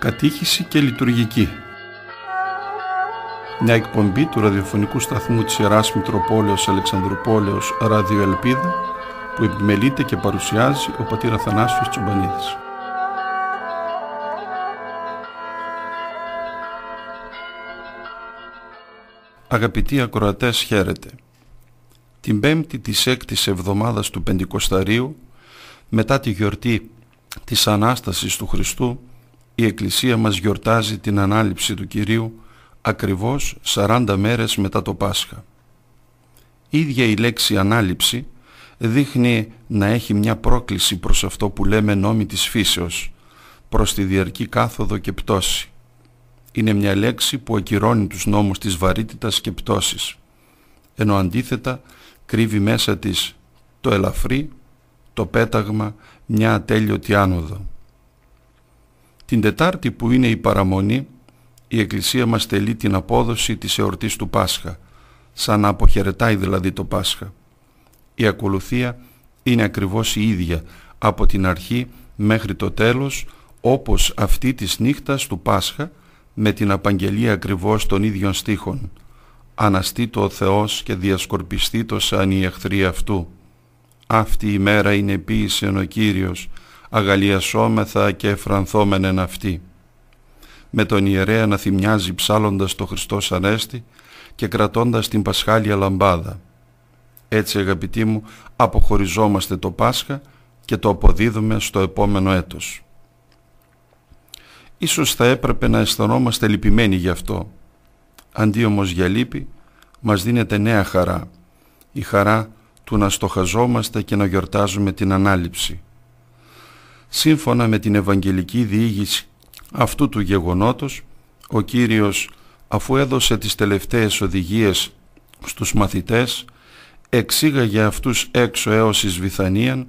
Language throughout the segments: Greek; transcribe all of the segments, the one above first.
κατήχηση και λειτουργική. Μια εκπομπή του ραδιοφωνικού σταθμού της Ιεράς Μητροπόλεως Αλεξανδρουπόλεως Ράδιο Ελπίδα που επιμελείται και παρουσιάζει ο πατήρ Αθανάσιος Τσομπανίδης. Αγαπητοί ακροατές χαίρετε. Την πέμπτη της έκτης εβδομάδας του Πεντηκοσταρίου μετά τη γιορτή της Ανάστασης του Χριστού η Εκκλησία μας γιορτάζει την ανάληψη του Κυρίου ακριβώς 40 μέρες μετά το Πάσχα. ίδια η λέξη ανάληψη δείχνει να έχει μια πρόκληση προς αυτό που λέμε νόμι της φύσεως, προς τη διαρκή κάθοδο και πτώση. Είναι μια λέξη που ακυρώνει τους νόμους της βαρύτητας και πτώσης, ενώ αντίθετα κρύβει μέσα της το ελαφρύ, το πέταγμα, μια ατέλειωτη άνοδο. Την Τετάρτη που είναι η παραμονή, η Εκκλησία μας τελεί την απόδοση της εορτής του Πάσχα, σαν να αποχαιρετάει δηλαδή το Πάσχα. Η ακολουθία είναι ακριβώς η ίδια από την αρχή μέχρι το τέλος όπως αυτή της νύχτας του Πάσχα με την απαγγελία ακριβώς των ίδιων στίχων το ο Θεός και το σαν οι εχθροί αυτού». Αυτή η μέρα είναι ποιησεν ο Κύριος αγαλιασόμεθα και εφρανθόμενεν αυτή. Με τον ιερέα να θυμιάζει ψάλλοντας το Χριστό Ανέστη και κρατώντας την Πασχάλια λαμπάδα. Έτσι αγαπητοί μου αποχωριζόμαστε το Πάσχα και το αποδίδουμε στο επόμενο έτος. Ίσως θα έπρεπε να αισθανόμαστε λυπημένοι γι' αυτό. Αντί όμως για λύπη μας δίνεται νέα χαρά, η χαρά του να στοχαζόμαστε και να γιορτάζουμε την Ανάληψη. Σύμφωνα με την Ευαγγελική διήγηση αυτού του γεγονότος, ο Κύριος αφού έδωσε τις τελευταίες οδηγίες στους μαθητές, εξήγαγε αυτούς έξω έως εις Βιθανίαν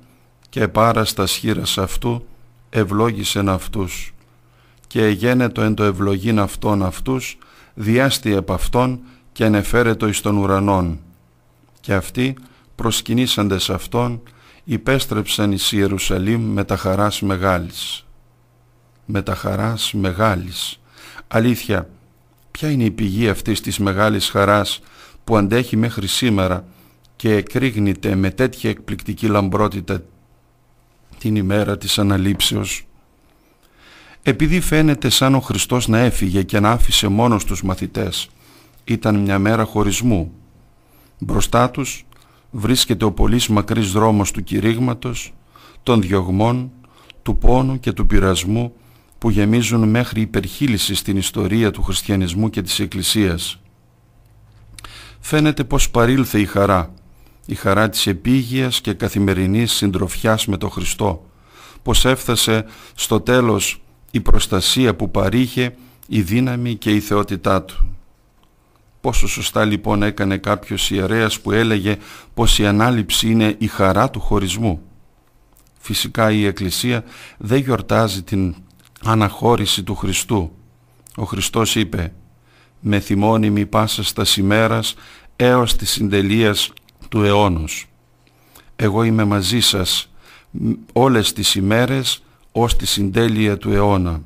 και στα σχήρας αυτού ευλόγησεν αυτούς και εγένετο εν το ευλογήν αυτών αυτούς διάστη επ' αυτών και ανεφέρετο εις των ουρανών και αυτοί προσκυνήσαντες αυτόν υπέστρεψαν εις Ιερουσαλήμ με τα χαράς μεγάλης. Με τα χαράς μεγάλης. Αλήθεια, ποια είναι η πηγή αυτής της μεγάλης χαράς που αντέχει μέχρι σήμερα και εκρήγνεται με τέτοια εκπληκτική λαμπρότητα την ημέρα της αναλήψεως. Επειδή φαίνεται σαν ο Χριστός να έφυγε και να άφησε μόνος τους μαθητές, ήταν μια μέρα χωρισμού. Μπροστά τους βρίσκεται ο πολύ μακρύς δρόμος του κηρύγματος, των διωγμών, του πόνου και του πειρασμού που γεμίζουν μέχρι υπερχείληση στην ιστορία του χριστιανισμού και της Εκκλησίας. Φαίνεται πως παρήλθε η χαρά, η χαρά της επίγειας και καθημερινής συντροφιάς με τον Χριστό, πως έφτασε στο τέλος η προστασία που παρήχε η δύναμη και η θεότητά Του. Πόσο σωστά λοιπόν έκανε κάποιος ιερέας που έλεγε πως η ανάληψη είναι η χαρά του χωρισμού. Φυσικά η Εκκλησία δεν γιορτάζει την αναχώρηση του Χριστού. Ο Χριστός είπε «Με θυμώνυμη πάσα στα σημέρας έως της συντελείας του αιώνος. Εγώ είμαι μαζί σας όλες τις ημέρες ως τη συντέλεια του αιώνα»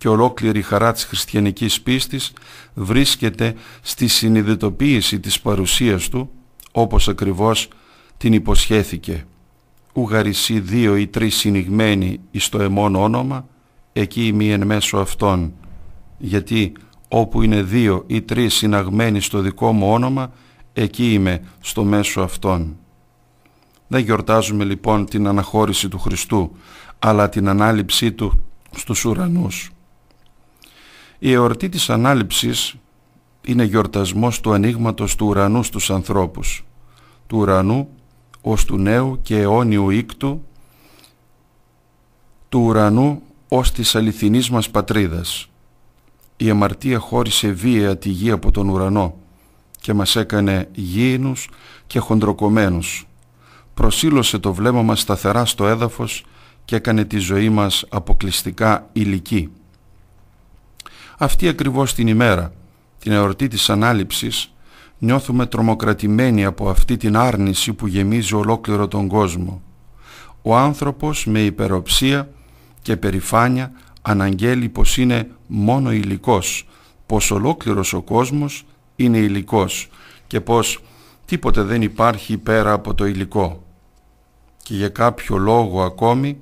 και ολόκληρη η χαρά της χριστιανικής πίστης βρίσκεται στη συνειδητοποίηση της παρουσίας του όπως ακριβώς την υποσχέθηκε. Ουγαρισί δύο ή τρεις συνηγμένοι εις το εμόν όνομα, εκεί μη εν μέσω αυτών. Γιατί όπου είναι δύο ή τρεις συναγμένοι στο δικό μου όνομα, εκεί είμαι στο μέσο αυτών. Δεν γιορτάζουμε λοιπόν την αναχώρηση του Χριστού, αλλά την ανάληψή του στους ουρανούς. Η εορτή της ανάληψης είναι γιορτασμός του ανοίγματος του ουρανού στους ανθρώπους, του ουρανού ως του νέου και αιώνιου ίκτου, του ουρανού ως της αληθινής μας πατρίδας. Η αμαρτία χώρισε βία τη γη από τον ουρανό και μας έκανε γήινους και χοντροκομμένους. Προσήλωσε το βλέμμα μας σταθερά στο έδαφος και έκανε τη ζωή μας αποκλειστικά υλική. Αυτή ακριβώς την ημέρα, την εορτή της ανάληψης, νιώθουμε τρομοκρατημένοι από αυτή την άρνηση που γεμίζει ολόκληρο τον κόσμο. Ο άνθρωπος με υπεροψία και περηφάνεια αναγγέλει πως είναι μόνο υλικός, πως ολόκληρος ο κόσμος είναι υλικός και πως τίποτε δεν υπάρχει πέρα από το υλικό. Και για κάποιο λόγο ακόμη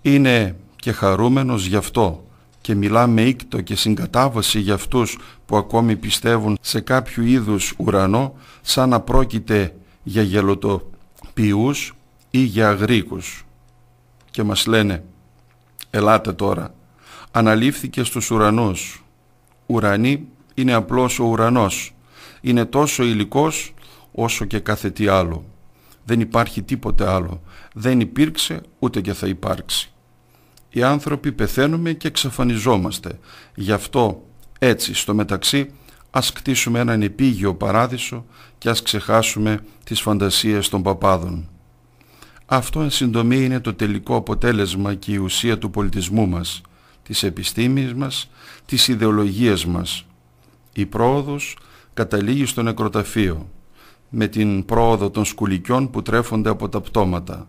είναι και χαρούμενος γι' αυτό και μιλάμε ήκτο και συγκατάβαση για αυτούς που ακόμη πιστεύουν σε κάποιο είδους ουρανό σαν να πρόκειται για γελοτοποιούς ή για αγρίκους. Και μας λένε «Ελάτε τώρα, αναλήφθηκε στους ουρανούς. Ουρανή είναι απλώς ο ουρανός, είναι τόσο υλικός όσο και κάθε τι άλλο. Δεν υπάρχει τίποτε άλλο, δεν υπήρξε ούτε και θα υπάρξει» οι άνθρωποι πεθαίνουμε και εξαφανιζόμαστε. Γι' αυτό έτσι στο μεταξύ ας κτίσουμε έναν επίγειο παράδεισο και ας ξεχάσουμε τις φαντασίες των παπάδων. Αυτό εν συντομή είναι το τελικό αποτέλεσμα και η ουσία του πολιτισμού μας, της επιστήμης μας, της ιδεολογίας μας. Η πρόοδος καταλήγει στο νεκροταφείο, με την πρόοδο των σκουλικιών που τρέφονται από τα πτώματα.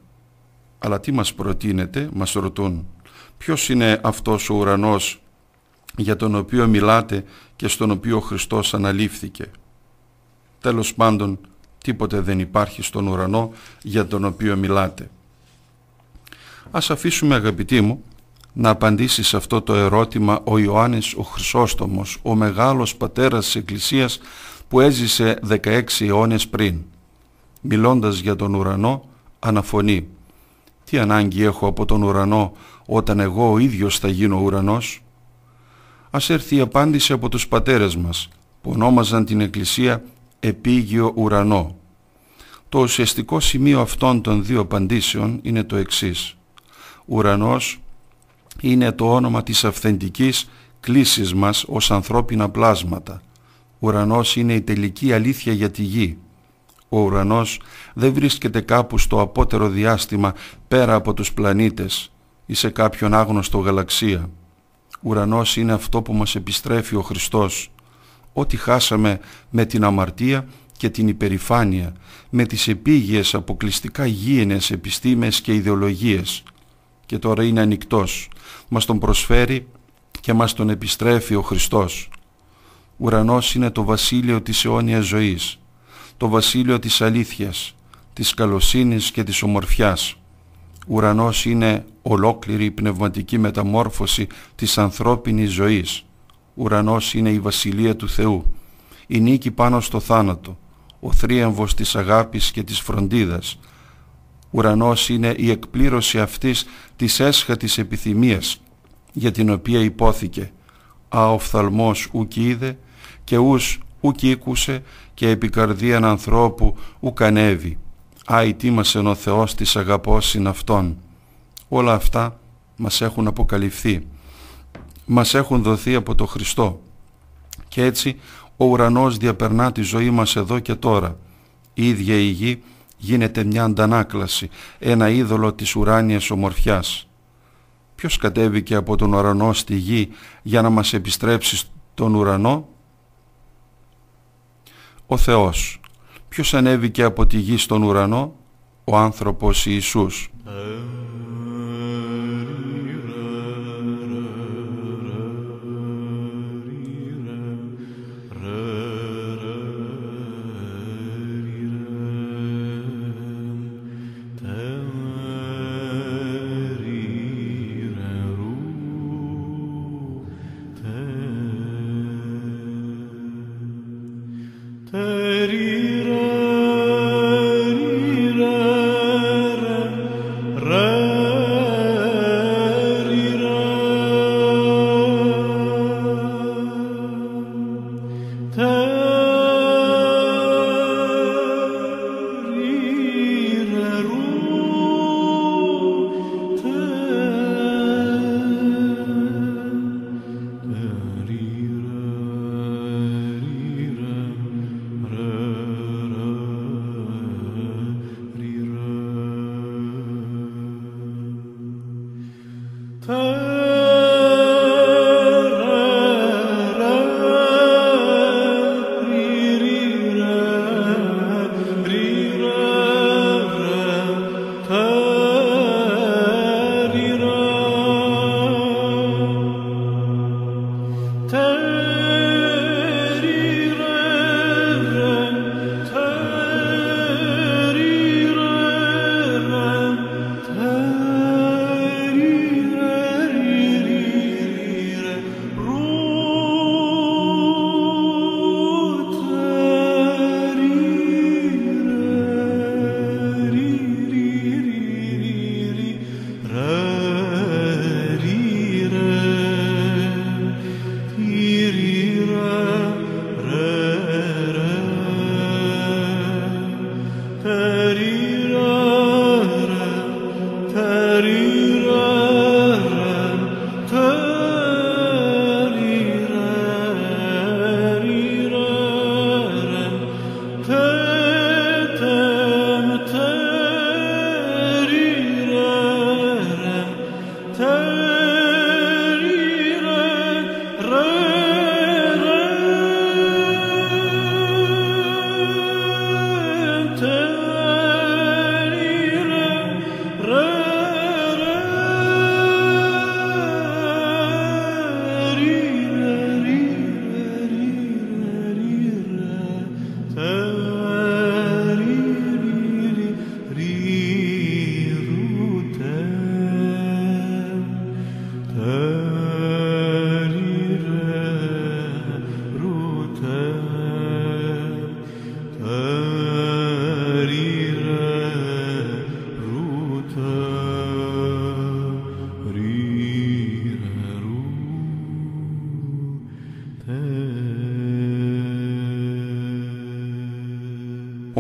Αλλά τι μας προτείνεται, μας ρωτούν. Ποιος είναι αυτός ο ουρανός για τον οποίο μιλάτε και στον οποίο ο Χριστός αναλήφθηκε. Τέλος πάντων τίποτε δεν υπάρχει στον ουρανό για τον οποίο μιλάτε. Ας αφήσουμε αγαπητοί μου να απαντήσει σε αυτό το ερώτημα ο Ιωάννης ο Χρυσόστομος, ο μεγάλος πατέρας της Εκκλησίας που έζησε 16 αιώνες πριν. Μιλώντας για τον ουρανό αναφωνεί τι ανάγκη έχω από τον ουρανό όταν εγώ ο ίδιος θα γίνω ουρανός. Ας έρθει η απάντηση από τους πατέρες μας που ονόμαζαν την Εκκλησία «επίγειο ουρανό». Το ουσιαστικό σημείο αυτών των δύο απαντήσεων είναι το εξής. Ουρανός είναι το όνομα της αυθεντικής κλίσης μας ως ανθρώπινα πλάσματα. Ουρανός είναι η τελική αλήθεια για τη γη. Ο ουρανός δεν βρίσκεται κάπου στο απότερο διάστημα πέρα από τους πλανήτες ή σε κάποιον άγνωστο γαλαξία. Ουρανός είναι αυτό που μας επιστρέφει ο Χριστός. Ό,τι χάσαμε με την αμαρτία και την υπερηφάνεια, με τις επίγειες αποκλειστικά γήινες επιστήμες και ιδεολογίες. Και τώρα είναι ανοιχτός. Μας τον προσφέρει και μας τον επιστρέφει ο Χριστός. Ουρανός είναι το βασίλειο της αιώνιας ζωής το βασίλειο της αλήθειας, της καλοσύνης και της ομορφιάς. Ουρανός είναι ολόκληρη η πνευματική μεταμόρφωση της ανθρώπινης ζωής. Ουρανός είναι η βασιλεία του Θεού, η νίκη πάνω στο θάνατο, ο θρίαμβος της αγάπης και της φροντίδας. Ουρανός είναι η εκπλήρωση αυτής της έσχατης επιθυμίας, για την οποία υπόθηκε «Α οφθαλμός ουκ είδε και ους ουκ ήκουσε και καρδίαν ανθρώπου ουκανεύει. Άι τι μας εν ο Θεός της αγαπώσιν αυτόν. Όλα αυτά μας έχουν αποκαλυφθεί. Μας έχουν δοθεί από το Χριστό. Και έτσι ο ουρανός διαπερνά τη ζωή μας εδώ και τώρα. Η ίδια η γη γίνεται μια αντανάκλαση, ένα είδωλο της ουράνιας ομορφιάς. Ποιος κατέβηκε από τον ουρανό στη γη για να μας επιστρέψει στον ουρανό, ο Θεός. Ποιος ανέβηκε από τη γη στον ουρανό, ο άνθρωπος Ιησούς.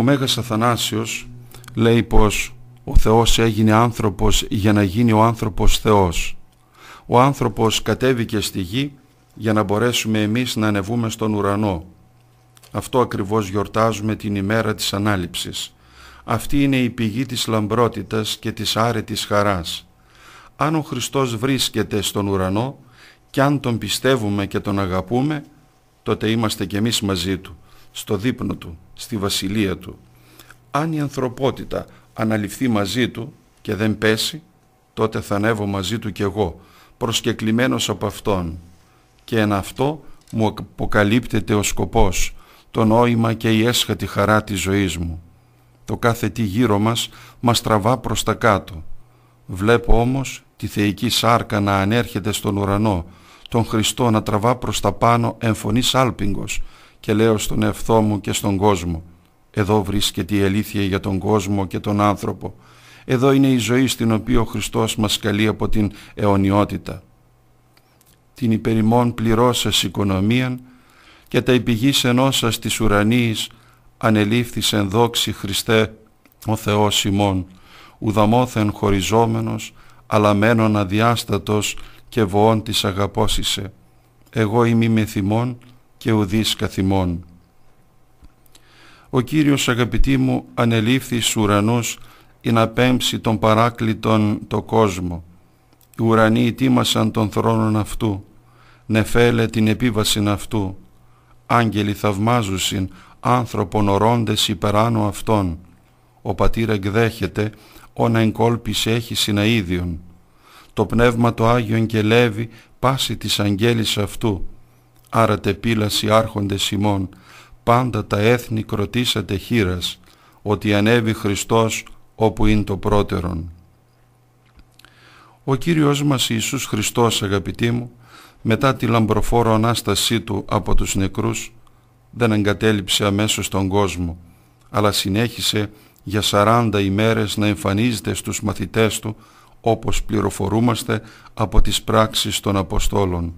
Μέγας Αθανάσιος λέει πως ο Θεός έγινε άνθρωπος για να γίνει ο άνθρωπος Θεός. Ο άνθρωπος κατέβηκε στη γη για να μπορέσουμε εμείς να ανεβούμε στον ουρανό. Αυτό ακριβώς γιορτάζουμε την ημέρα της Ανάληψης. Αυτή είναι η πηγή της λαμπρότητας και της άρετης χαράς. Αν ο Χριστός βρίσκεται στον ουρανό και αν τον πιστεύουμε και τον αγαπούμε, τότε είμαστε κι εμείς μαζί Του, στο δείπνο Του, στη βασιλεία του. Αν η ανθρωπότητα αναλυφθεί μαζί του και δεν πέσει, τότε θα ανέβω μαζί του κι εγώ, προσκεκλημένος από Αυτόν. Και εν αυτό μου αποκαλύπτεται ο σκοπός, το νόημα και η έσχατη χαρά της ζωής μου. Το κάθε τι γύρω μας μας τραβά προς τα κάτω. Βλέπω όμως τη θεϊκή σάρκα να ανέρχεται στον ουρανό, τον Χριστό να τραβά προς τα πάνω εμφωνής άλπιγκος, και λέω στον εαυτό μου και στον κόσμο. Εδώ βρίσκεται η αλήθεια για τον κόσμο και τον άνθρωπο. Εδώ είναι η ζωή στην οποία ο Χριστός μας καλεί από την αιωνιότητα. Την υπερημών πληρώσας οικονομίαν και τα επιγείς ενώσας της ουρανής ανελήφθησεν δόξη Χριστέ ο Θεός ημών, ουδαμόθεν χωριζόμενος, αλλά μένων αδιάστατος και βοών της αγαπώσισε. Εγώ είμαι με θυμών, και ουδείς καθημών. Ο Κύριος αγαπητή μου ανελήφθη στους ουρανούς ή να πέμψει τον παράκλητον το κόσμο. Οι ουρανοί ετοίμασαν τον θρόνον αυτού, νεφέλε την επίβασιν αυτού. Άγγελοι θαυμάζουσιν άνθρωπον ορώντες υπεράνω αυτών. Ο πατήρ εκδέχεται, όνα κόλπης έχει συναίδιον Το πνεύμα το Άγιον κελεύει πάση της αγγέλης αυτού άρα τεπίλασι άρχοντες ημών, πάντα τα έθνη κροτήσατε χείρας, ότι ανέβει Χριστός όπου είναι το πρώτερον. Ο Κύριος μας Ιησούς Χριστός αγαπητοί μου, μετά τη λαμπροφόρο Ανάστασή Του από τους νεκρούς, δεν εγκατέλειψε αμέσως τον κόσμο, αλλά συνέχισε για σαράντα ημέρες να εμφανίζεται στους μαθητές Του, όπως πληροφορούμαστε από τις πράξεις των Αποστόλων.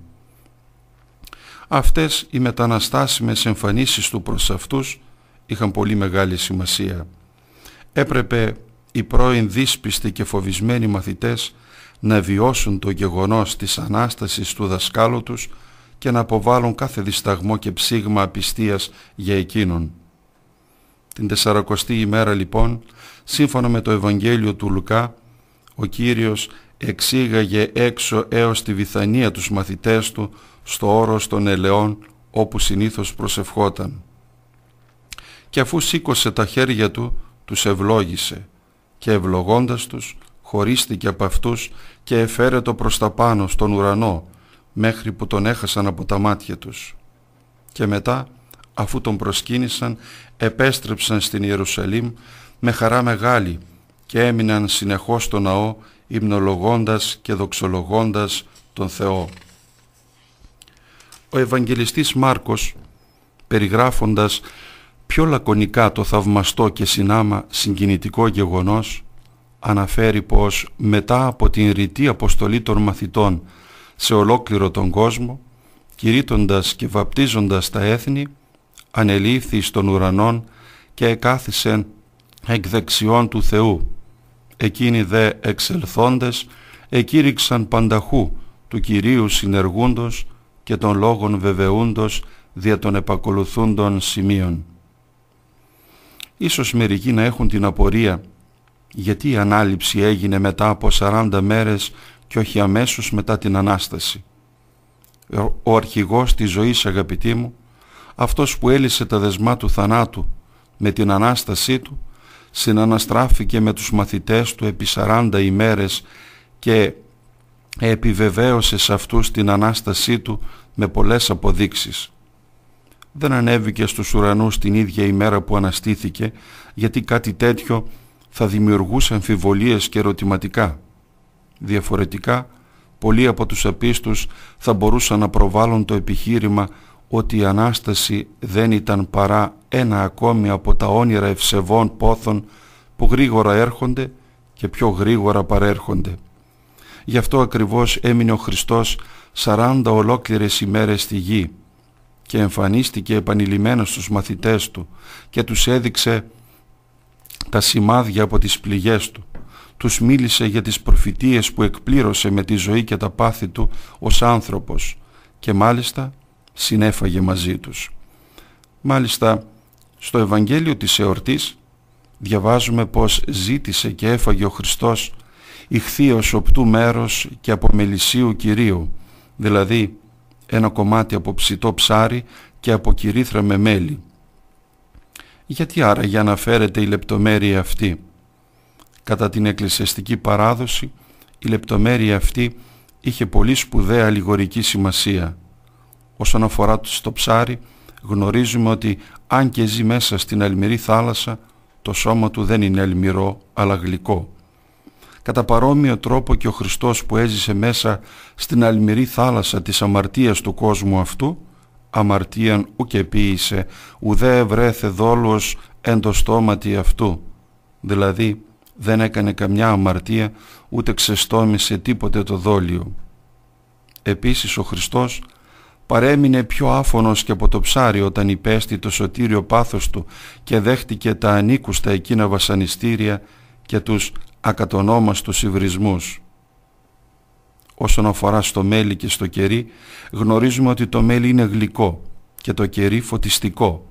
Αυτές οι μεταναστάσιμες εμφανίσεις του προς αυτούς είχαν πολύ μεγάλη σημασία. Έπρεπε οι πρώην δύσπιστοι και φοβισμένοι μαθητές να βιώσουν το γεγονός της Ανάστασης του δασκάλου τους και να αποβάλουν κάθε δισταγμό και ψήγμα απιστίας για εκείνον. Την τεσσαρακοστή ημέρα λοιπόν, σύμφωνα με το Ευαγγέλιο του Λουκά, ο Κύριος εξήγαγε έξω έως τη βιθανία τους μαθητές του στο όρος των ελαιών όπου συνήθως προσευχόταν. Και αφού σήκωσε τα χέρια του, τους ευλόγησε και ευλογώντας τους χωρίστηκε από αυτούς και εφέρε το προς τα πάνω στον ουρανό μέχρι που τον έχασαν από τα μάτια τους. Και μετά αφού τον προσκύνησαν επέστρεψαν στην Ιερουσαλήμ με χαρά μεγάλη και έμειναν συνεχώς στο ναό υμνολογώντας και δοξολογώντας τον Θεό ο Ευαγγελιστής Μάρκος περιγράφοντας πιο λακωνικά το θαυμαστό και συνάμα συγκινητικό γεγονός αναφέρει πως μετά από την ρητή αποστολή των μαθητών σε ολόκληρο τον κόσμο κηρύττοντας και βαπτίζοντας τα έθνη ανελήφθη στον ουρανόν και εκάθισε εκ δεξιών του Θεού εκείνοι δε εξελθόντες εκήρυξαν πανταχού του Κυρίου συνεργούντος και των λόγων βεβαιούντος δια των επακολουθούντων σημείων. Ίσως μερικοί να έχουν την απορία γιατί η ανάληψη έγινε μετά από 40 μέρες και όχι αμέσως μετά την Ανάσταση. Ο αρχηγός της ζωής αγαπητή μου, αυτός που έλυσε τα δεσμά του θανάτου με την Ανάστασή του, συναναστράφηκε με τους μαθητές του επί 40 ημέρες και επιβεβαίωσε σε αυτούς την Ανάστασή Του με πολλές αποδείξεις. Δεν ανέβηκε στους ουρανούς την ίδια ημέρα που αναστήθηκε γιατί κάτι τέτοιο θα δημιουργούσε αμφιβολίες και ερωτηματικά. Διαφορετικά, πολλοί από τους απίστους θα μπορούσαν να προβάλλουν το επιχείρημα ότι η Ανάσταση δεν ήταν παρά ένα ακόμη από τα όνειρα ευσεβών πόθων που γρήγορα έρχονται και πιο γρήγορα παρέρχονται. Γι' αυτό ακριβώς έμεινε ο Χριστός 40 ολόκληρες ημέρες στη γη και εμφανίστηκε επανειλημμένος στους μαθητές του και τους έδειξε τα σημάδια από τις πληγές του. Τους μίλησε για τις προφητείες που εκπλήρωσε με τη ζωή και τα πάθη του ως άνθρωπος και μάλιστα συνέφαγε μαζί τους. Μάλιστα στο Ευαγγέλιο της εορτής διαβάζουμε πως ζήτησε και έφαγε ο Χριστός ως οπτού μέρος και από μελισσίου κυρίου, δηλαδή ένα κομμάτι από ψητό ψάρι και από κυρίθρα με μέλι. Γιατί άραγε αναφέρεται η λεπτομέρεια αυτή. Κατά την εκκλησιαστική παράδοση η λεπτομέρεια αυτή είχε πολύ σπουδαία αλληγορική σημασία. Όσον αφορά το ψάρι γνωρίζουμε ότι αν και ζει μέσα στην αλμυρή θάλασσα το σώμα του δεν είναι αλμυρό αλλά γλυκό κατά παρόμοιο τρόπο και ο Χριστός που έζησε μέσα στην αλμυρή θάλασσα της αμαρτίας του κόσμου αυτού, αμαρτίαν ουκ επίησε, ουδέ βρέθε δόλος εν το στόματι αυτού. Δηλαδή δεν έκανε καμιά αμαρτία ούτε ξεστόμησε τίποτε το δόλιο. Επίσης ο Χριστός παρέμεινε πιο άφωνος και από το ψάρι όταν υπέστη το σωτήριο πάθος του και δέχτηκε τα ανήκουστα εκείνα βασανιστήρια και τους ακατονόμαστος υβρισμούς. Όσον αφορά στο μέλι και στο κερί, γνωρίζουμε ότι το μέλι είναι γλυκό και το κερί φωτιστικό.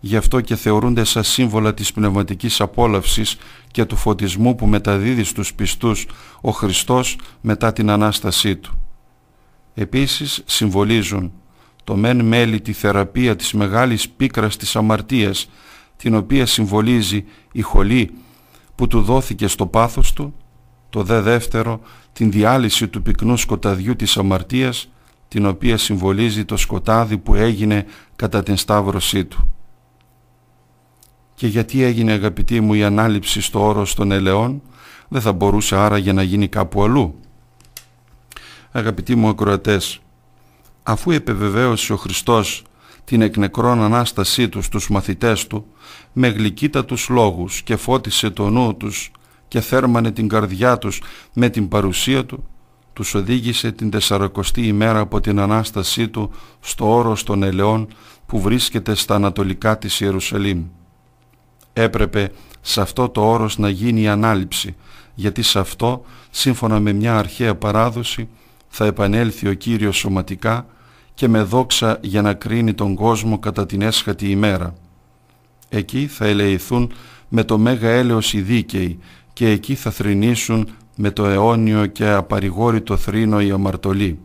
Γι' αυτό και θεωρούνται σαν σύμβολα της πνευματικής απόλαυσης και του φωτισμού που μεταδίδει στους πιστούς ο Χριστός μετά την Ανάστασή Του. Επίσης συμβολίζουν το μεν μέλι τη θεραπεία της μεγάλης πίκρας της αμαρτίας την οποία συμβολίζει η χολή που του δόθηκε στο πάθος του, το δε δεύτερο την διάλυση του πυκνού σκοταδιού της αμαρτίας, την οποία συμβολίζει το σκοτάδι που έγινε κατά την σταύρωσή του. Και γιατί έγινε αγαπητή μου η ανάληψη στο όρος των ελαιών, δεν θα μπορούσε άραγε να γίνει κάπου αλλού. Αγαπητοί μου ακροατές, αφού επιβεβαίωσε ο Χριστός την εκνεκρόν Ανάστασή τους στους μαθητές του με τους λόγους και φώτισε το νου τους και θέρμανε την καρδιά τους με την παρουσία του, τους οδήγησε την τεσσαρακοστή ημέρα από την Ανάστασή του στο όρος των ελαιών που βρίσκεται στα ανατολικά της Ιερουσαλήμ. Έπρεπε σε αυτό το όρος να γίνει η ανάληψη, γιατί σε αυτό, σύμφωνα με μια αρχαία παράδοση, θα επανέλθει ο Κύριος σωματικά και με δόξα για να κρίνει τον κόσμο κατά την έσχατη ημέρα. Εκεί θα ελεηθούν με το μέγα έλεος οι δίκαιοι και εκεί θα θρηνήσουν με το αιώνιο και απαρηγόρητο θρήνο οι αμαρτωλοί.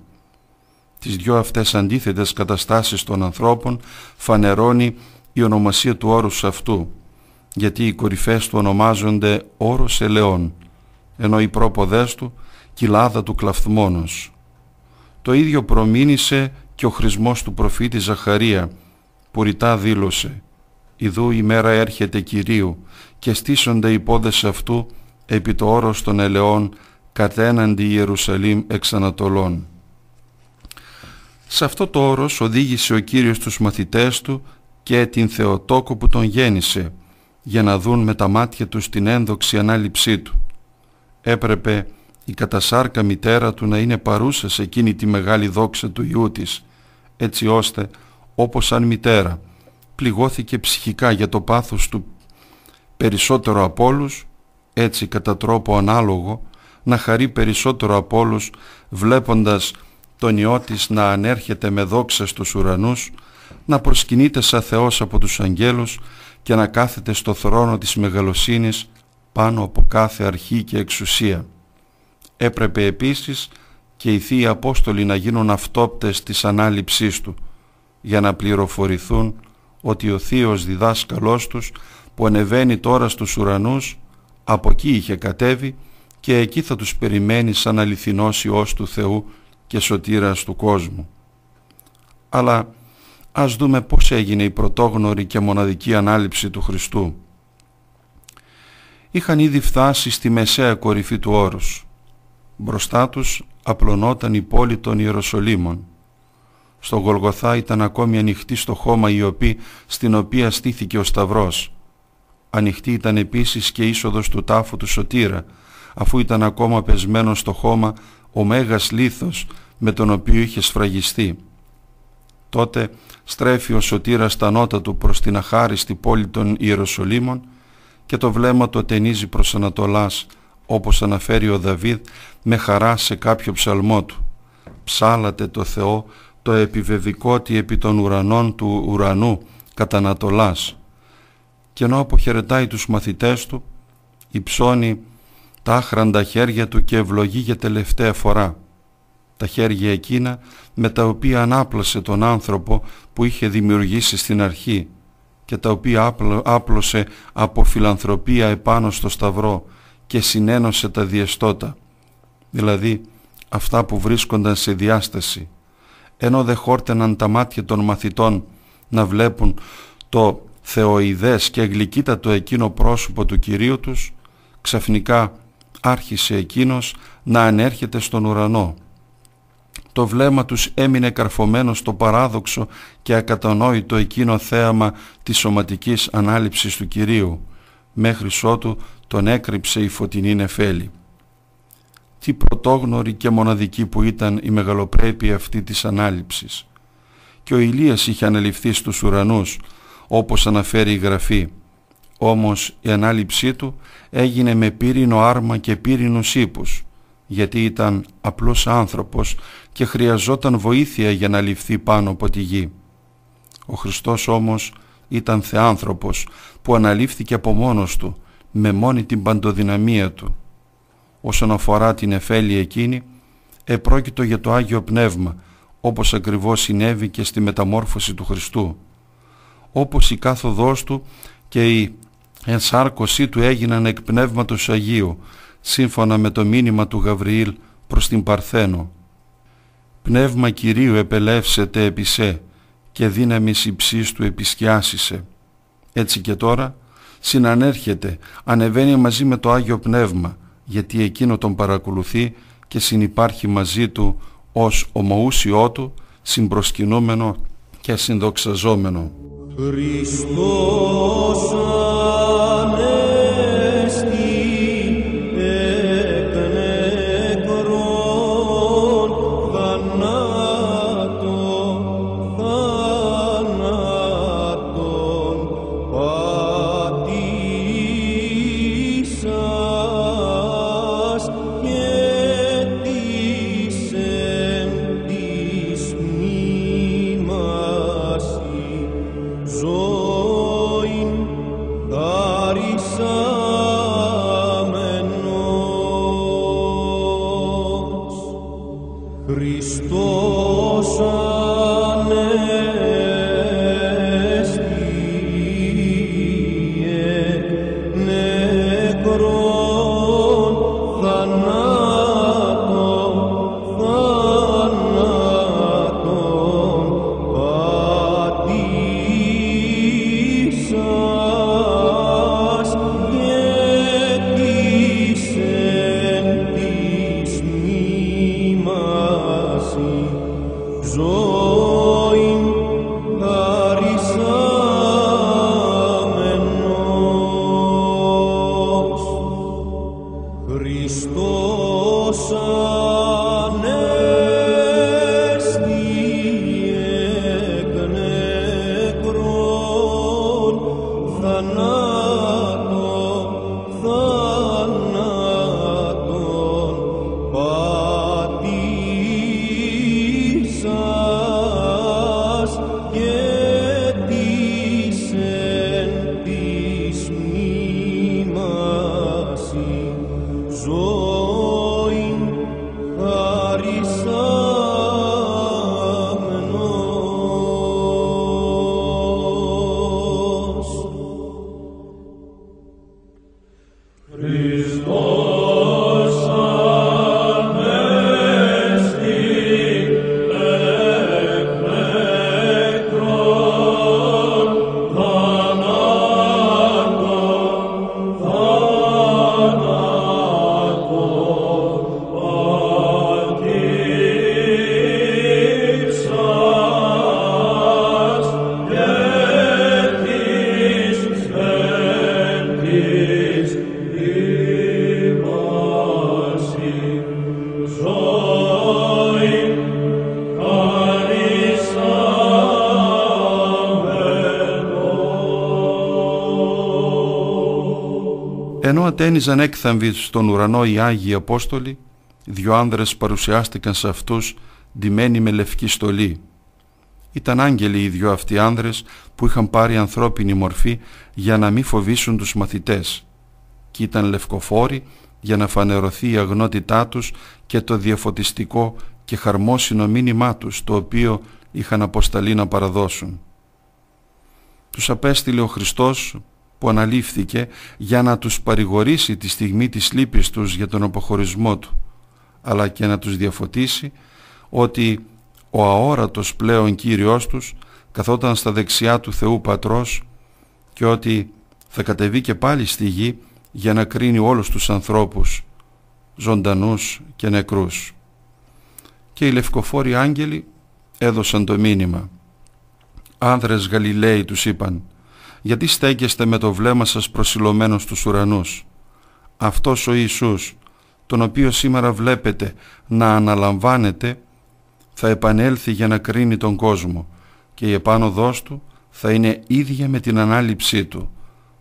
Τις δυο αυτές αντίθετες καταστάσεις των ανθρώπων φανερώνει η ονομασία του όρους αυτού, γιατί οι κορυφές του ονομάζονται όρος ελαιών, ενώ οι πρόποδές του κοιλάδα του κλαφθμόνος. Το ίδιο προμήνυσε και ο χρησμός του προφήτη Ζαχαρία που ρητά δήλωσε «Ιδού η μέρα έρχεται Κυρίου και στήσονται οι πόδες αυτού επί το όρος των ελαιών κατέναντι Ιερουσαλήμ εξ Ανατολών». Σε αυτό το όρος οδήγησε ο Κύριος τους μαθητές του και την Θεοτόκο που τον γέννησε για να δουν με τα μάτια τους την ένδοξη ανάληψή του. Έπρεπε η κατασάρκα μητέρα του να είναι παρούσα σε εκείνη τη μεγάλη δόξα του Ιού της έτσι ώστε όπως σαν μητέρα πληγώθηκε ψυχικά για το πάθος του περισσότερο από όλους, έτσι κατά τρόπο ανάλογο να χαρεί περισσότερο από όλους βλέποντας τον Υιό της να ανέρχεται με δόξα στους ουρανούς, να προσκυνείται σαν Θεός από τους αγγέλους και να κάθεται στο θρόνο της μεγαλοσύνης πάνω από κάθε αρχή και εξουσία. Έπρεπε επίσης και οι Θείοι Απόστολοι να γίνουν αυτόπτες της ανάληψής του για να πληροφορηθούν ότι ο Θείος διδάσκαλός τους που ανεβαίνει τώρα στους ουρανούς από εκεί είχε κατέβει και εκεί θα τους περιμένει σαν αληθινός Υιός του Θεού και σωτήρας του κόσμου. Αλλά ας δούμε πώς έγινε η πρωτόγνωρη και μοναδική ανάληψη του Χριστού. Είχαν ήδη φτάσει στη μεσαία κορυφή του όρους. Μπροστά τους απλωνόταν η πόλη των Ιεροσολύμων. Στο Γολγοθά ήταν ακόμη ανοιχτή στο χώμα η οποία, στην οποία στήθηκε ο Σταυρός. Ανοιχτή ήταν επίσης και είσοδος του τάφου του Σωτήρα, αφού ήταν ακόμα πεσμένο στο χώμα ο μέγας λίθος με τον οποίο είχε σφραγιστεί. Τότε στρέφει ο Σωτήρας τα νότα του προς την αχάριστη πόλη των Ιεροσολύμων και το βλέμμα του ταινίζει προς Ανατολάς όπως αναφέρει ο Δαβίδ με χαρά σε κάποιο ψαλμό του. Ψάλατε το Θεό το επιβεβικότη επί των ουρανών του ουρανού κατανατολάς. Και ενώ αποχαιρετάει τους μαθητές του, υψώνει τα άχραντα χέρια του και ευλογεί για τελευταία φορά. Τα χέρια εκείνα με τα οποία ανάπλασε τον άνθρωπο που είχε δημιουργήσει στην αρχή και τα οποία άπλωσε από φιλανθρωπία επάνω στο σταυρό και συνένωσε τα διεστώτα, δηλαδή αυτά που βρίσκονταν σε διάσταση, ενώ δε χόρτεναν τα μάτια των μαθητών να βλέπουν το θεοειδές και το εκείνο πρόσωπο του Κυρίου τους, ξαφνικά άρχισε εκείνος να ανέρχεται στον ουρανό. Το βλέμμα τους έμεινε καρφωμένο στο παράδοξο και ακατανόητο εκείνο θέαμα της σωματικής ανάληψης του Κυρίου μέχρι ότου τον έκρυψε η φωτεινή νεφέλη. Τι πρωτόγνωρη και μοναδική που ήταν η μεγαλοπρέπεια αυτή της ανάληψης. Και ο Ηλίας είχε αναλυφθεί στους ουρανούς, όπως αναφέρει η Γραφή. Όμως η ανάληψή του έγινε με πύρινο άρμα και πύρινους ύπους, γιατί ήταν απλός άνθρωπος και χρειαζόταν βοήθεια για να ληφθεί πάνω από τη γη. Ο Χριστός όμως ήταν θεάνθρωπος που αναλήφθηκε από μόνος του με μόνη την παντοδυναμία του. Όσον αφορά την εφέλη εκείνη, επρόκειτο για το Άγιο Πνεύμα, όπως ακριβώς συνέβη και στη μεταμόρφωση του Χριστού. Όπως η κάθοδός του και η ενσάρκωσή του έγιναν εκ Πνεύματος Αγίου, σύμφωνα με το μήνυμα του Γαβριήλ προς την Παρθένο. «Πνεύμα Κυρίου επελεύσετε επί σε, και δύναμης υψής του επισκιάσισε. Έτσι και τώρα συνανέρχεται, ανεβαίνει μαζί με το Άγιο Πνεύμα, γιατί εκείνο τον παρακολουθεί και συνυπάρχει μαζί του ως ομοούσιό του, συμπροσκυνούμενο και συνδοξαζόμενο. Τόνιζαν έκθαμβοι στον ουρανό οι Άγιοι Απόστολοι, δυο άνδρες παρουσιάστηκαν σε αυτούς ντυμένοι με λευκή στολή. Ήταν άγγελοι οι δυο αυτοί άνδρες που είχαν πάρει ανθρώπινη μορφή για να μην φοβήσουν τους μαθητές και ήταν λευκοφόροι για να φανερωθεί η αγνότητά τους και το διαφωτιστικό και χαρμόσυνο μήνυμά τους το οποίο είχαν αποσταλεί να παραδώσουν. Τους απέστειλε ο Χριστός που αναλήφθηκε για να τους παρηγορήσει τη στιγμή της λύπης τους για τον αποχωρισμό του αλλά και να τους διαφωτίσει ότι ο αόρατος πλέον Κύριος τους καθόταν στα δεξιά του Θεού Πατρός και ότι θα κατεβεί και πάλι στη γη για να κρίνει όλους τους ανθρώπους ζωντανούς και νεκρούς και οι λευκοφόροι άγγελοι έδωσαν το μήνυμα άνδρες Γαλιλαίοι τους είπαν γιατί στέκεστε με το βλέμμα σας προσιλωμένος στους ουρανούς. Αυτός ο Ιησούς, τον οποίος σήμερα βλέπετε να αναλαμβάνετε, θα επανέλθει για να κρίνει τον κόσμο και η επάνωδός του θα είναι ίδια με την ανάληψή του,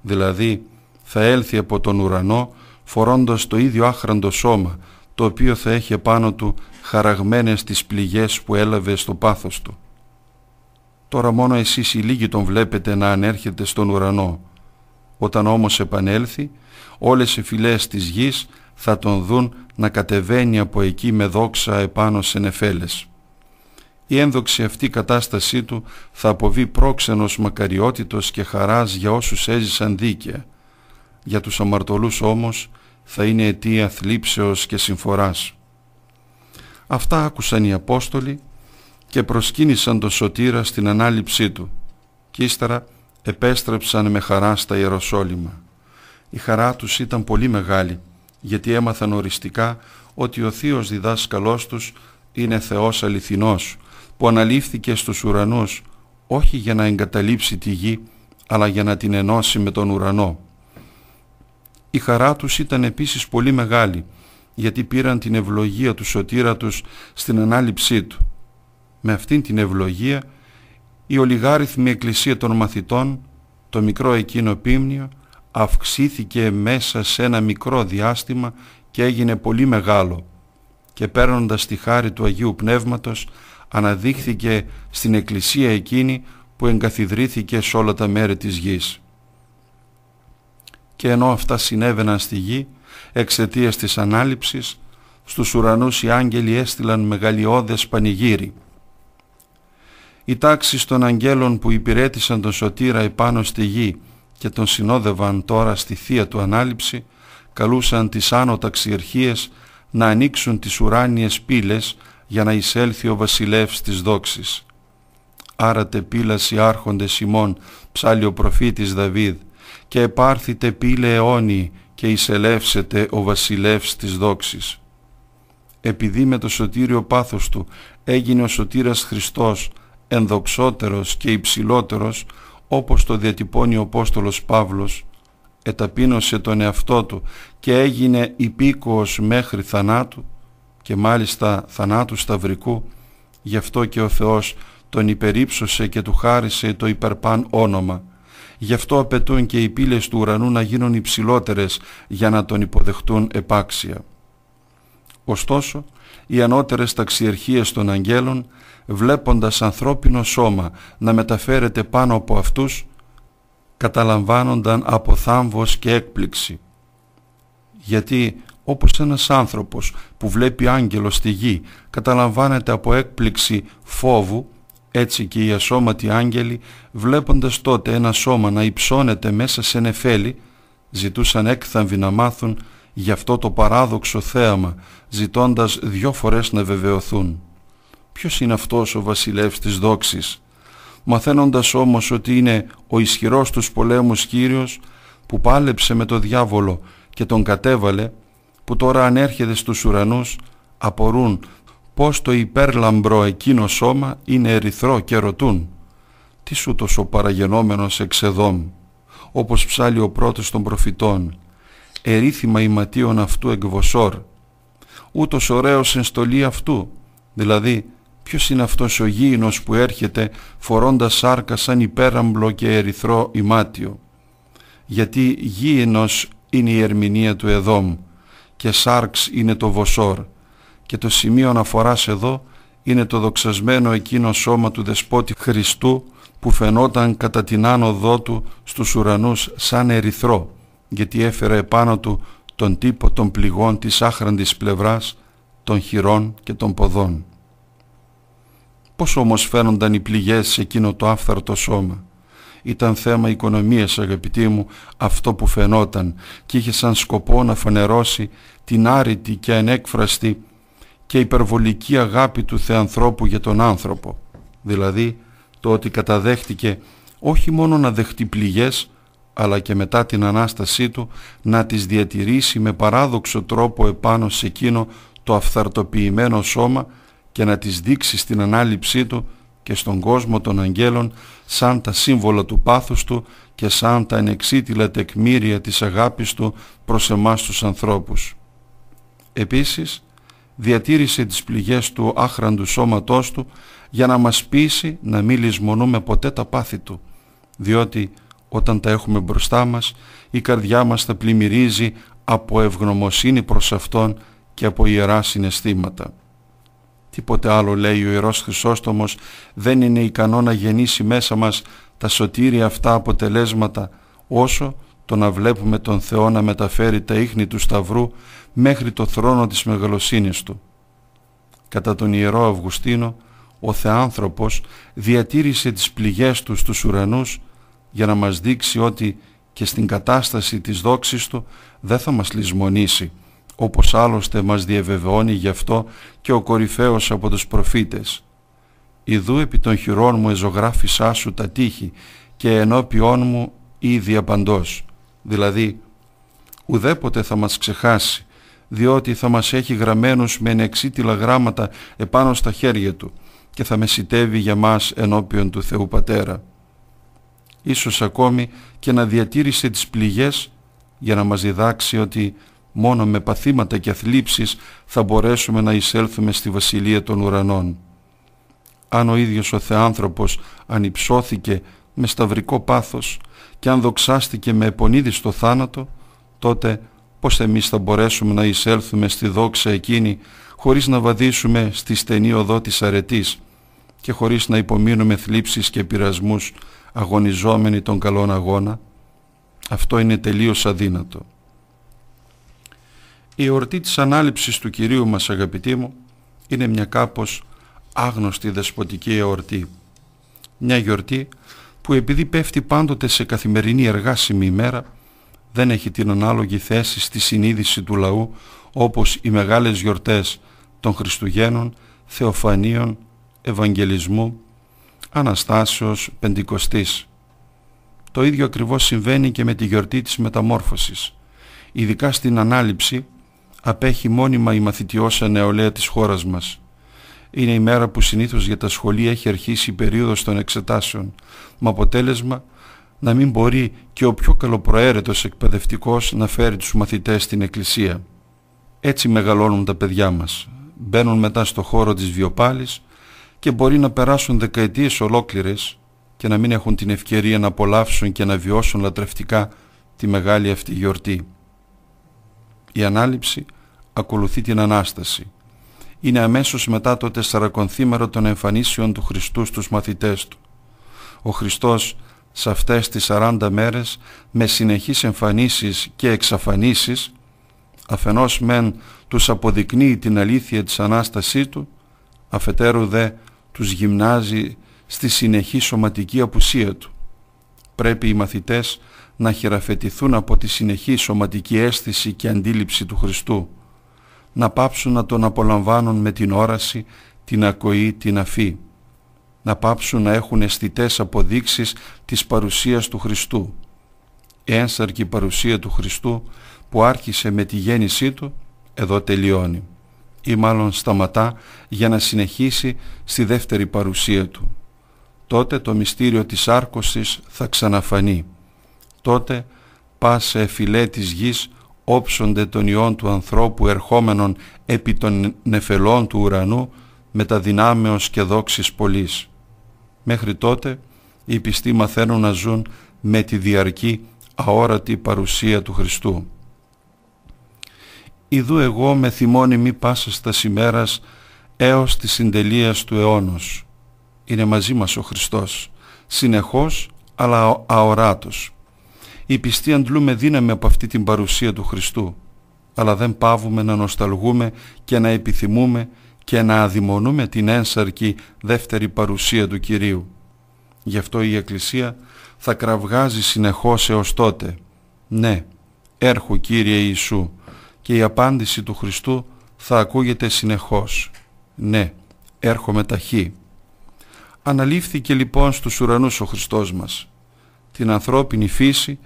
δηλαδή θα έλθει από τον ουρανό φορώντας το ίδιο άχραντο σώμα, το οποίο θα έχει επάνω του χαραγμένες τις πληγές που έλαβε στο πάθος του. Τώρα μόνο εσείς οι λίγοι τον βλέπετε να ανέρχεται στον ουρανό. Όταν όμως επανέλθει, όλες οι φυλές της γης θα τον δουν να κατεβαίνει από εκεί με δόξα επάνω σε νεφέλες. Η ένδοξη αυτή κατάστασή του θα αποβεί πρόξενος μακαριότητος και χαράς για όσους έζησαν δίκαια. Για τους αμαρτωλούς όμως θα είναι αιτία θλίψεως και συμφοράς. Αυτά άκουσαν οι Απόστολοι και προσκύνησαν το σωτήρα στην ανάληψή του και ύστερα επέστρεψαν με χαρά στα Ιεροσόλυμα. Η χαρά τους ήταν πολύ μεγάλη γιατί έμαθαν οριστικά ότι ο θείος διδάσκαλός τους είναι Θεός αληθινός που αναλήφθηκε στους ουρανούς όχι για να εγκαταλείψει τη γη αλλά για να την ενώσει με τον ουρανό. Η χαρά τους ήταν επίσης πολύ μεγάλη γιατί πήραν την ευλογία του σωτήρα τους στην ανάληψή του με αυτήν την ευλογία η ολιγάριθμη εκκλησία των μαθητών, το μικρό εκείνο πίμνιο, αυξήθηκε μέσα σε ένα μικρό διάστημα και έγινε πολύ μεγάλο και παίρνοντας τη χάρη του Αγίου Πνεύματος αναδείχθηκε στην εκκλησία εκείνη που εγκαθιδρύθηκε σε όλα τα μέρη της γης. Και ενώ αυτά συνέβαιναν στη γη, εξαιτίας της ανάληψης, στους ουρανούς οι άγγελοι έστειλαν μεγαλειώδες πανηγύρι οι τάξεις των αγγέλων που υπηρέτησαν τον Σωτήρα επάνω στη γη και τον συνόδευαν τώρα στη θεία του ανάληψη, καλούσαν τις άνω ταξιερχίες να ανοίξουν τις ουράνιες πύλες για να εισέλθει ο βασιλεύς της δόξης. Άρατε πύλαση άρχοντες ημών, ψάλλει ο προφήτης Δαβίδ, και επάρθητε πύλε αιώνιοι και εισελεύσετε ο βασιλεύς της δόξης. Επειδή με το σωτήριο πάθος του έγινε ο σωτήρας Χριστός ενδοξότερος και υψηλότερος όπως το διατυπώνει ο Απόστολος Παύλος εταπείνωσε τον εαυτό του και έγινε υπήκοος μέχρι θανάτου και μάλιστα θανάτου σταυρικού γι' αυτό και ο Θεός τον υπερίψωσε και του χάρισε το υπερπάν όνομα γι' αυτό απαιτούν και οι πύλες του ουρανού να γίνουν υψηλότερες για να τον υποδεχτούν επάξια ωστόσο οι ανώτερες ταξιερχίες των αγγέλων βλέποντας ανθρώπινο σώμα να μεταφέρεται πάνω από αυτούς καταλαμβάνονταν από θάμβος και έκπληξη. Γιατί όπως ένας άνθρωπος που βλέπει άγγελο στη γη καταλαμβάνεται από έκπληξη φόβου έτσι και οι ασώματοι άγγελοι βλέποντας τότε ένα σώμα να υψώνεται μέσα σε νεφέλη ζητούσαν έκθαμβοι να μάθουν γι' αυτό το παράδοξο θέαμα ζητώντας δυο φορές να βεβαιωθούν ποιος είναι αυτός ο βασιλεύς της δόξης. Μαθαίνοντας όμως ότι είναι ο ισχυρός τους πολέμους Κύριος που πάλεψε με το διάβολο και τον κατέβαλε που τώρα ανέρχεται στους ουρανούς απορούν πως το υπέρλαμπρο εκείνο σώμα είναι ερυθρό και ρωτούν τι σου ο παραγενόμενος εξεδόμ όπως ψάλει ο πρώτος των προφητών ερήθημα ηματίων αυτού εκβοσόρ ούτως ωραίος στολή αυτού δηλαδή Ποιος είναι αυτός ο γήινος που έρχεται φορώντας σάρκα σαν υπέραμπλο και ερυθρό ημάτιο. Γιατί γήινος είναι η ερμηνεία του εδώμ και σάρξ είναι το βοσόρ και το σημείο αναφοράς εδώ είναι το δοξασμένο εκείνο σώμα του δεσπότη Χριστού που φαινόταν κατά την άνοδό του στους ουρανούς σαν ερυθρό γιατί έφερε επάνω του τον τύπο των πληγών της άχραντης πλευράς των χειρών και των ποδών. Πώς όμως φαίνονταν οι πληγές σε εκείνο το άφθαρτο σώμα. Ήταν θέμα οικονομίας αγαπητοί μου αυτό που φαινόταν και είχε σαν σκοπό να φανερώσει την άρρητη και ανέκφραστη και υπερβολική αγάπη του Θεανθρώπου για τον άνθρωπο. Δηλαδή το ότι καταδέχτηκε όχι μόνο να δεχτεί πληγές αλλά και μετά την Ανάστασή του να τις διατηρήσει με παράδοξο τρόπο επάνω σε εκείνο το αυθαρτοποιημένο σώμα και να τις δείξει στην ανάληψή του και στον κόσμο των αγγέλων σαν τα σύμβολα του πάθους του και σαν τα ανεξίτηλα τεκμήρια της αγάπης του προς εμάς τους ανθρώπους. Επίσης, διατήρησε τις πληγές του άχραντου σώματός του για να μας πείσει να μην λησμονούμε ποτέ τα πάθη του, διότι όταν τα έχουμε μπροστά μας η καρδιά μας θα πλημμυρίζει από ευγνωμοσύνη προς Αυτόν και από ιερά συναισθήματα. Τίποτε άλλο λέει ο Ιερός Χρυσόστομος δεν είναι ικανό να γεννήσει μέσα μας τα σωτήρια αυτά αποτελέσματα όσο το να βλέπουμε τον Θεό να μεταφέρει τα ίχνη του Σταυρού μέχρι το θρόνο της μεγαλοσύνης Του. Κατά τον Ιερό Αυγουστίνο, ο Θεάνθρωπος διατήρησε τις πληγές Του στους ουρανούς για να μας δείξει ότι και στην κατάσταση της δόξης Του δεν θα μας λησμονήσει όπως άλλωστε μας διαβεβαιώνει γι' αυτό και ο κορυφαίος από τους προφήτες. «Ιδού επί των χειρών μου εζωγράφησά σου τα τείχη και ενώπιόν μου ήδη απαντός». Δηλαδή, ουδέποτε θα μας ξεχάσει, διότι θα μας έχει γραμμένους με ενεξίτηλα γράμματα επάνω στα χέρια του και θα μεσητεύει για μας ενώπιον του Θεού Πατέρα. Ίσως ακόμη και να διατήρησε τις πληγές για να μας διδάξει ότι Μόνο με παθήματα και αθλίψεις θα μπορέσουμε να εισέλθουμε στη Βασιλεία των Ουρανών. Αν ο ίδιος ο Θεάνθρωπος ανυψώθηκε με σταυρικό πάθος και αν δοξάστηκε με επονίδη στο θάνατο, τότε πως εμείς θα μπορέσουμε να εισέλθουμε στη δόξα εκείνη χωρίς να βαδίσουμε στη στενή οδό της αρετής και χωρίς να υπομείνουμε θλίψεις και πειρασμούς αγωνιζόμενοι τον καλόν αγώνα, αυτό είναι τελείως αδύνατο. Η εορτή της ανάληψης του Κυρίου μας αγαπητή μου είναι μια κάπως άγνωστη δεσποτική εορτή. Μια γιορτή που επειδή πέφτει πάντοτε σε καθημερινή εργάσιμη ημέρα δεν έχει την ανάλογη θέση στη συνείδηση του λαού όπως οι μεγάλες γιορτές των Χριστουγέννων, Θεοφανίων, Ευαγγελισμού, Αναστάσεως, Πεντηκοστής. Το ίδιο ακριβώς συμβαίνει και με τη γιορτή της μεταμόρφωσης. Ειδικά στην ανάληψη απέχει μόνιμα η μαθητιώσα νεολαία της χώρας μας. Είναι η μέρα που συνήθως για τα σχολεία έχει αρχίσει η περίοδος των εξετάσεων, με αποτέλεσμα να μην μπορεί και ο πιο καλοπροαίρετος εκπαιδευτικός να φέρει τους μαθητές στην εκκλησία. Έτσι μεγαλώνουν τα παιδιά μας. Μπαίνουν μετά στο χώρο της βιοπάλης και μπορεί να περάσουν δεκαετίες ολόκληρες και να μην έχουν την ευκαιρία να απολαύσουν και να βιώσουν λατρευτικά τη μεγάλη αυτή γιορτή η ανάληψη ακολουθεί την Ανάσταση. Είναι αμέσως μετά το τεσσαρακονθήμερο των εμφανίσεων του Χριστού στους μαθητές του. Ο Χριστός σε αυτές τις 40 μέρες με συνεχείς εμφανίσεις και εξαφανίσεις αφενός μεν τους αποδεικνύει την αλήθεια της Ανάστασή του αφετέρου δε τους γυμνάζει στη συνεχή σωματική απουσία του. Πρέπει οι μαθητές να χειραφετηθούν από τη συνεχή σωματική αίσθηση και αντίληψη του Χριστού, να πάψουν να τον απολαμβάνουν με την όραση, την ακοή, την αφή, να πάψουν να έχουν αισθητές αποδείξεις της παρουσίας του Χριστού. Η ένσαρκη παρουσία του Χριστού που άρχισε με τη γέννησή του, εδώ τελειώνει ή μάλλον σταματά για να συνεχίσει στη δεύτερη παρουσία του. Τότε το μυστήριο της άρκωσης θα ξαναφανεί τότε πάσε φιλέ της γης όψονται τον ιών του ανθρώπου ερχόμενων επί των νεφελών του ουρανού με τα δυνάμεως και δόξης πολλής. Μέχρι τότε οι πιστοί μαθαίνουν να ζουν με τη διαρκή αόρατη παρουσία του Χριστού. Ιδού εγώ με θυμώνει μη πάσας τα σημέρας έως της συντελείας του αιώνος. Είναι μαζί μας ο Χριστός, συνεχώς αλλά αοράτος οι πιστοί αντλούμε δύναμη από αυτή την παρουσία του Χριστού, αλλά δεν πάβουμε να νοσταλγούμε και να επιθυμούμε και να αδειμονούμε την ένσαρκη δεύτερη παρουσία του Κυρίου. Γι' αυτό η Εκκλησία θα κραυγάζει συνεχώς έως τότε. Ναι, Έρχο Κύριε Ιησού και η απάντηση του Χριστού θα ακούγεται συνεχώς. Ναι, έρχομαι ταχύ. Αναλήφθηκε λοιπόν στους ουρανούς ο Χριστός μας. Την ανθρώπινη φύση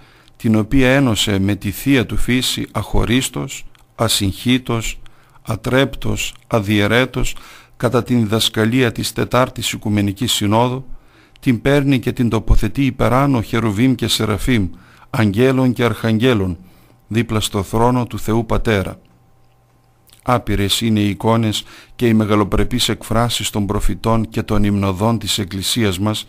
την οποία ένωσε με τη θεία του φύση αχωρίστος, ασυγχύτος, ατρέπτος, αδιαιρέτος κατά την διδασκαλία της Τετάρτης Οικουμενικής Συνόδου, την παίρνει και την τοποθετεί υπεράνω χερουβίμ και σεραφίμ, αγγέλων και αρχαγγέλων, δίπλα στο θρόνο του Θεού Πατέρα. Άπειρες είναι οι εικόνες και οι μεγαλοπρεπείς εκφράσεις των προφητών και των υμνοδών της Εκκλησίας μας,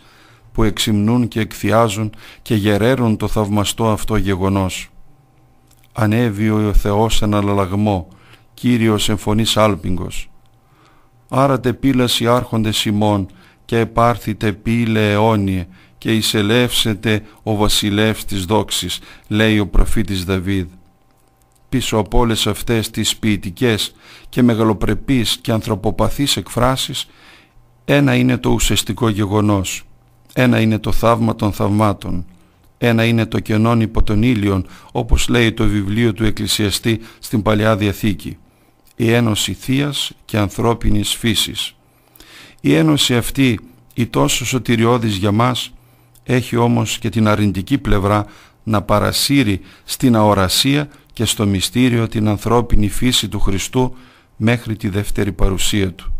που εξυμνούν και εκθιάζουν και γερέρουν το θαυμαστό αυτό γεγονός. Ανέβει ο Θεός λαλαγμό, Κύριος εμφωνής άλπιγκος. Άρατε οι άρχοντες ημών και επάρθητε πύλε αιώνιε και εισελεύσετε ο βασιλεύς της δόξης, λέει ο προφήτης Δαβίδ. Πίσω από όλες αυτές τις ποιητικές και μεγαλοπρεπείς και ανθρωποπαθείς εκφράσεις, ένα είναι το ουσιαστικό γεγονός. Ένα είναι το θαύμα των θαυμάτων. Ένα είναι το κενόν υπό τον ήλιον, όπως λέει το βιβλίο του Εκκλησιαστή στην Παλαιά Διαθήκη. Η ένωση θείας και ανθρώπινης φύσης. Η ένωση αυτή, η τόσο σωτηριώδης για μας, έχει όμως και την αρνητική πλευρά να παρασύρει στην αορασία και στο μυστήριο την ανθρώπινη φύση του Χριστού μέχρι τη δεύτερη παρουσία του.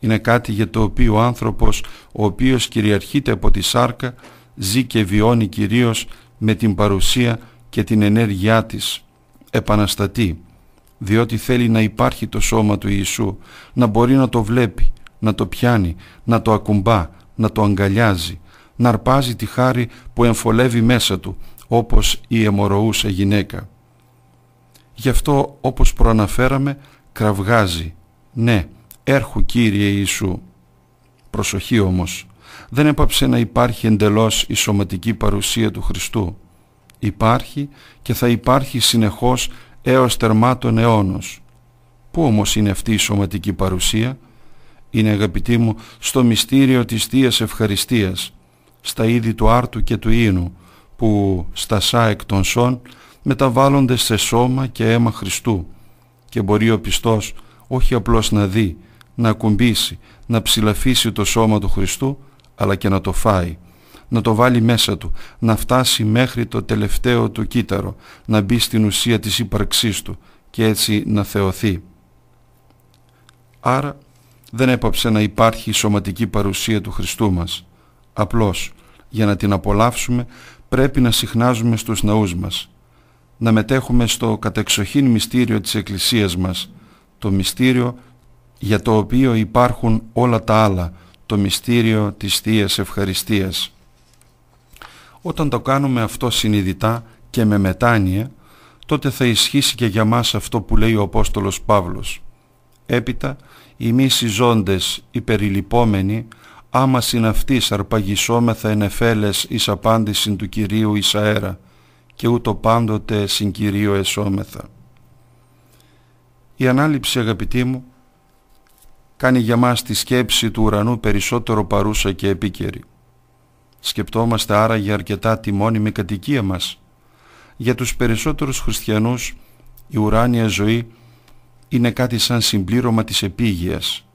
Είναι κάτι για το οποίο ο άνθρωπος, ο οποίος κυριαρχείται από τη σάρκα, ζει και βιώνει κυρίως με την παρουσία και την ενέργειά της. Επαναστατεί, διότι θέλει να υπάρχει το σώμα του Ιησού, να μπορεί να το βλέπει, να το πιάνει, να το ακουμπά, να το αγκαλιάζει, να αρπάζει τη χάρη που εμφολεύει μέσα του, όπως η αιμορροούσα γυναίκα. Γι' αυτό, όπως προαναφέραμε, κραυγάζει. Ναι, Έρχου Κύριε Ιησού. Προσοχή όμως, δεν έπαψε να υπάρχει εντελώς η σωματική παρουσία του Χριστού. Υπάρχει και θα υπάρχει συνεχώς έως τερμάτων αιώνος. Πού όμως είναι αυτή η σωματική παρουσία? Είναι αγαπητοί μου στο μυστήριο της Θείας Ευχαριστίας, στα είδη του άρτου και του ίνου, που στα σά εκ των σών μεταβάλλονται σε σώμα και αίμα Χριστού και μπορεί ο πιστός όχι απλώς να δει να ακουμπήσει, να ψηλαφίσει το σώμα του Χριστού, αλλά και να το φάει, να το βάλει μέσα του, να φτάσει μέχρι το τελευταίο του κύτταρο, να μπει στην ουσία της ύπαρξής του και έτσι να θεωθεί. Άρα δεν έπαψε να υπάρχει η σωματική παρουσία του Χριστού μας. Απλώς, για να την απολαύσουμε, πρέπει να συχνάζουμε στους ναούς μας, να μετέχουμε στο κατεξοχήν μυστήριο της Εκκλησίας μας, το μυστήριο για το οποίο υπάρχουν όλα τα άλλα, το μυστήριο της Θείας Ευχαριστίας. Όταν το κάνουμε αυτό συνειδητά και με μετάνοια, τότε θα ισχύσει και για μας αυτό που λέει ο Απόστολος Παύλος. Έπειτα, οι μη συζώντες περιλυπόμενοι, άμα συναυτής αρπαγισόμεθα ενεφέλες εις απάντηση του Κυρίου εις αέρα, και ούτω πάντοτε συν Κυρίου εσώμεθα. Η ανάληψη αγαπητοί μου κάνει για μας τη σκέψη του ουρανού περισσότερο παρούσα και επίκαιρη. Σκεπτόμαστε άρα για αρκετά τη μόνιμη κατοικία μας. Για τους περισσότερους χριστιανούς η ουράνια ζωή είναι κάτι σαν συμπλήρωμα της επίγειας,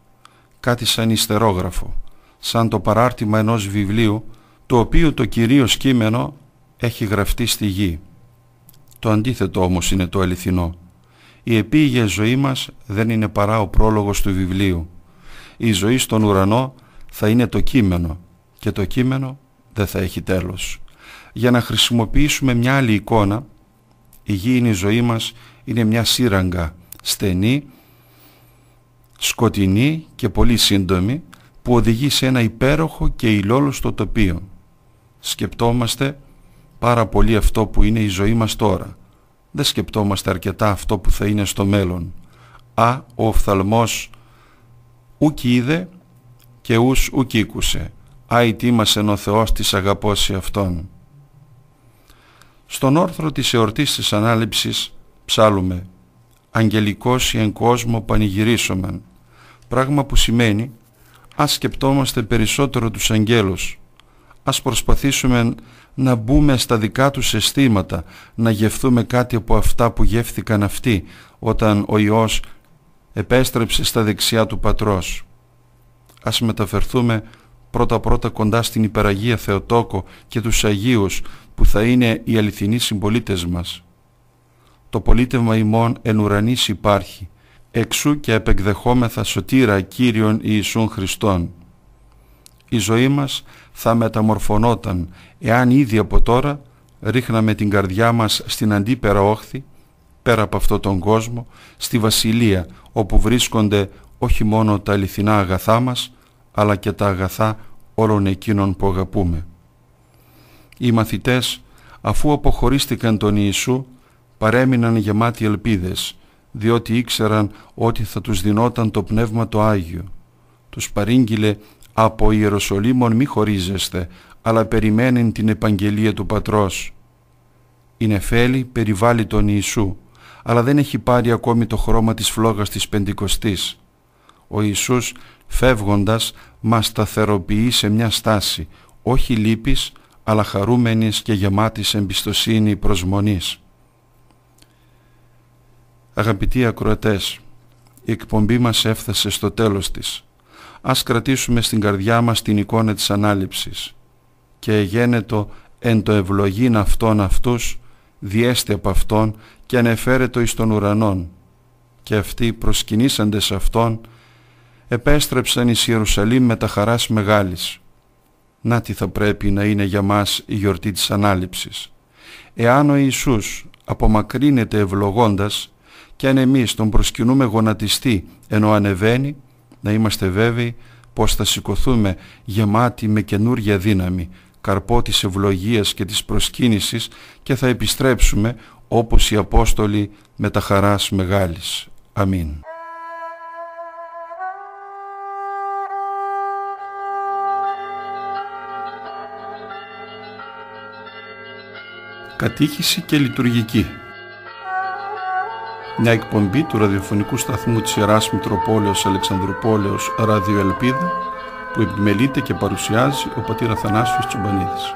κάτι σαν ιστερόγραφο, σαν το παράρτημα ενός βιβλίου το οποίο το κυρίως κείμενο έχει γραφτεί στη γη. Το αντίθετο όμως είναι το αληθινό. Η επίγεια ζωή μας δεν είναι παρά ο πρόλογος του βιβλίου η ζωή στον ουρανό θα είναι το κείμενο και το κείμενο δεν θα έχει τέλος. Για να χρησιμοποιήσουμε μια άλλη εικόνα, η γήινη ζωή μας είναι μια σύραγγα στενή, σκοτεινή και πολύ σύντομη που οδηγεί σε ένα υπέροχο και ηλόλουστο τοπίο. Σκεπτόμαστε πάρα πολύ αυτό που είναι η ζωή μας τώρα. Δεν σκεπτόμαστε αρκετά αυτό που θα είναι στο μέλλον. Α, ο οφθαλμός ούκ είδε και ους ούκ ήκουσε. Άι εν ο Θεός της αγαπώσει αυτόν. Στον όρθρο της εορτής της Ανάληψης ψάλουμε «Αγγελικός ή εν κόσμο πανηγυρίσομεν» πράγμα που σημαίνει ας σκεπτόμαστε περισσότερο τους αγγέλους ας προσπαθήσουμε να μπούμε στα δικά τους αισθήματα να γευθούμε κάτι από αυτά που γεύθηκαν αυτοί όταν ο Υιός επέστρεψε στα δεξιά του Πατρός. Ας μεταφερθούμε πρώτα-πρώτα κοντά στην υπεραγία Θεοτόκο και τους Αγίους που θα είναι οι αληθινοί συμπολίτες μας. Το πολίτευμα ημών εν ουρανής υπάρχει, εξού και επεκδεχόμεθα σωτήρα Κύριον Ιησούν Χριστόν. Η ζωή μας θα μεταμορφωνόταν εάν ήδη από τώρα ρίχναμε την καρδιά μας στην αντίπερα όχθη πέρα από αυτόν τον κόσμο, στη Βασιλεία όπου βρίσκονται όχι μόνο τα αληθινά αγαθά μας, αλλά και τα αγαθά όλων εκείνων που αγαπούμε. Οι μαθητές, αφού αποχωρίστηκαν τον Ιησού, παρέμειναν γεμάτοι ελπίδες, διότι ήξεραν ότι θα τους δινόταν το Πνεύμα το Άγιο. Τους παρήγγειλε «Από Ιεροσολύμων μη χωρίζεστε, αλλά περιμένει την επαγγελία του Πατρός». Η Νεφέλη περιβάλλει τον Ιησού αλλά δεν έχει πάρει ακόμη το χρώμα της φλόγας της Πεντηκοστής. Ο Ιησούς φεύγοντας μας σταθεροποιεί σε μια στάση, όχι λύπης, αλλά χαρούμενης και γεμάτης εμπιστοσύνη προσμονής. Αγαπητοί ακροατές, η εκπομπή μας έφτασε στο τέλος της. Ας κρατήσουμε στην καρδιά μας την εικόνα της ανάληψης και γένετο εν το ευλογήν αυτόν αυτούς διέστε από αυτόν και ανεφέρετο εις των ουρανών και αυτοί προσκυνήσαντες αυτόν επέστρεψαν εις Ιερουσαλήμ με τα χαράς μεγάλης. Να τι θα πρέπει να είναι για μας η γιορτή της Ανάληψης. Εάν ο Ιησούς απομακρύνεται ευλογώντας και αν εμείς τον προσκυνούμε γονατιστή ενώ ανεβαίνει, να είμαστε βέβαιοι πως θα σηκωθούμε γεμάτοι με καινούργια δύναμη, καρπό της ευλογίας και της προσκύνησης και θα επιστρέψουμε όπως οι Απόστολοι με τα χαράς μεγάλης. Αμήν. Κατήχηση και λειτουργική Μια εκπομπή του ραδιοφωνικού σταθμού της Ιεράς Μητροπόλεως Αλεξανδρουπόλεως Ραδιοελπίδα που επιμελείται και παρουσιάζει ο πατήρ Αθανάσιος Τσομπανίδης.